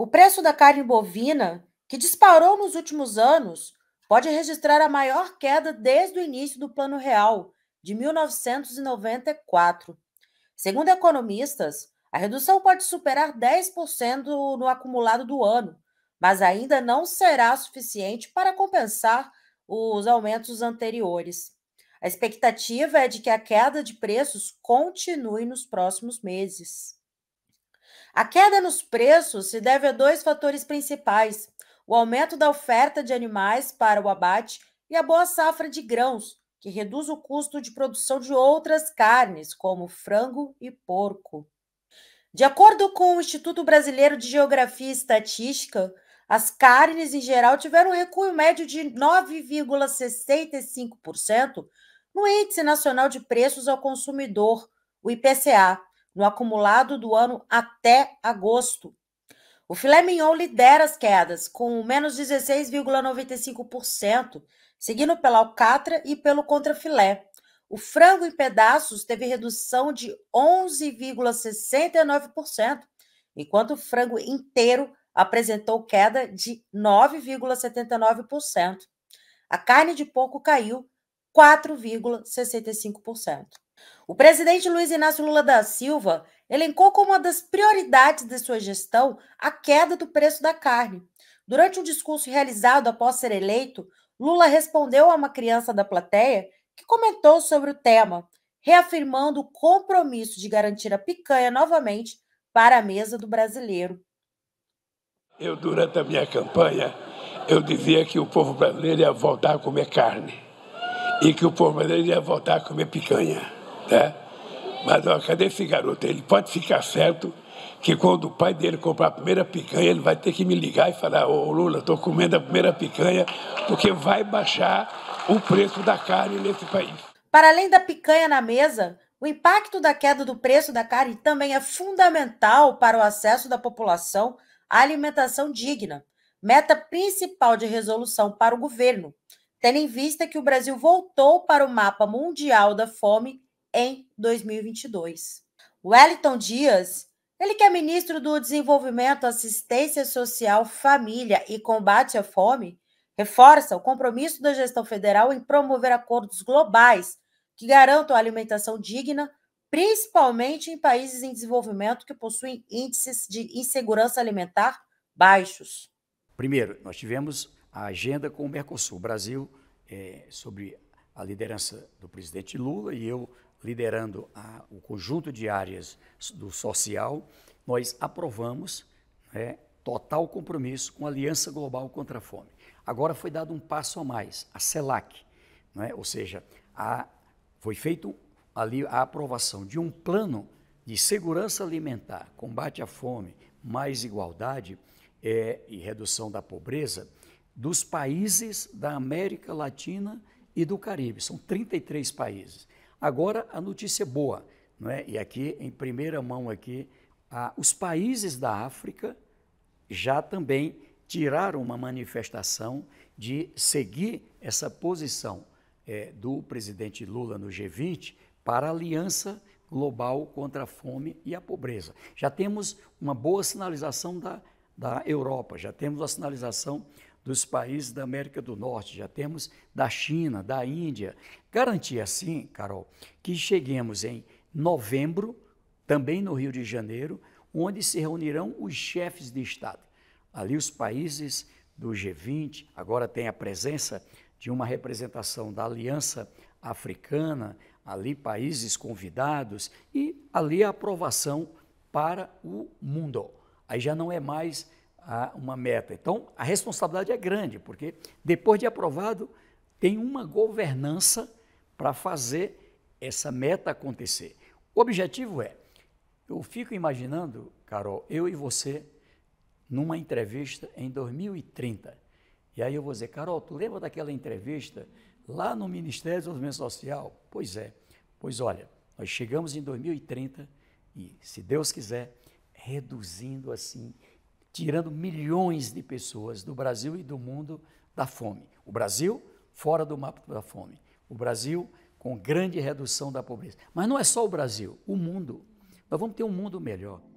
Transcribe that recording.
O preço da carne bovina, que disparou nos últimos anos, pode registrar a maior queda desde o início do Plano Real, de 1994. Segundo economistas, a redução pode superar 10% no acumulado do ano, mas ainda não será suficiente para compensar os aumentos anteriores. A expectativa é de que a queda de preços continue nos próximos meses. A queda nos preços se deve a dois fatores principais: o aumento da oferta de animais para o abate e a boa safra de grãos, que reduz o custo de produção de outras carnes, como frango e porco. De acordo com o Instituto Brasileiro de Geografia e Estatística, as carnes em geral tiveram um recuo médio de 9,65% no Índice Nacional de Preços ao Consumidor, o IPCA, no acumulado do ano até agosto. O filé mignon lidera as quedas, com menos 16,95%, seguindo pela alcatra e pelo contrafilé. O frango em pedaços teve redução de 11,69%, enquanto o frango inteiro apresentou queda de 9,79%. A carne de porco caiu 4,65%. O presidente Luiz Inácio Lula da Silva elencou como uma das prioridades de sua gestão a queda do preço da carne. Durante um discurso realizado após ser eleito, Lula respondeu a uma criança da plateia que comentou sobre o tema, reafirmando o compromisso de garantir a picanha novamente para a mesa do brasileiro. Eu, durante a minha campanha, eu dizia que o povo brasileiro ia voltar a comer carne e que o povo brasileiro ia voltar a comer picanha. Né? Mas ó, cadê esse garoto? Ele pode ficar certo que quando o pai dele comprar a primeira picanha, ele vai ter que me ligar e falar, ô Lula, estou comendo a primeira picanha, porque vai baixar o preço da carne nesse país. Para além da picanha na mesa, o impacto da queda do preço da carne também é fundamental para o acesso da população à alimentação digna, meta principal de resolução para o governo, tendo em vista que o Brasil voltou para o mapa mundial da fome em 2022. Wellington Dias, ele que é ministro do Desenvolvimento, Assistência Social, Família e Combate à Fome, reforça o compromisso da gestão federal em promover acordos globais que garantam a alimentação digna, principalmente em países em desenvolvimento que possuem índices de insegurança alimentar baixos. Primeiro, nós tivemos a agenda com o Mercosul. O Brasil, é, sobre a liderança do presidente Lula e eu liderando a, o conjunto de áreas do social, nós aprovamos né, total compromisso com a Aliança Global contra a Fome. Agora foi dado um passo a mais, a CELAC, né, ou seja, a, foi feito ali a aprovação de um plano de segurança alimentar, combate à fome, mais igualdade é, e redução da pobreza dos países da América Latina e do Caribe. São 33 países. Agora a notícia é boa, não é? E aqui em primeira mão aqui, os países da África já também tiraram uma manifestação de seguir essa posição é, do presidente Lula no G20 para a aliança global contra a fome e a pobreza. Já temos uma boa sinalização da, da Europa, já temos a sinalização dos países da América do Norte, já temos da China, da Índia. Garantir assim, Carol, que cheguemos em novembro, também no Rio de Janeiro, onde se reunirão os chefes de Estado. Ali os países do G20, agora tem a presença de uma representação da Aliança Africana, ali países convidados e ali a aprovação para o mundo. Aí já não é mais a uma meta. Então, a responsabilidade é grande, porque depois de aprovado, tem uma governança para fazer essa meta acontecer. O objetivo é, eu fico imaginando, Carol, eu e você, numa entrevista em 2030. E aí eu vou dizer, Carol, tu lembra daquela entrevista lá no Ministério do Desenvolvimento Social? Pois é. Pois olha, nós chegamos em 2030 e, se Deus quiser, reduzindo assim tirando milhões de pessoas do Brasil e do mundo da fome. O Brasil fora do mapa da fome. O Brasil com grande redução da pobreza. Mas não é só o Brasil, o mundo. Nós vamos ter um mundo melhor.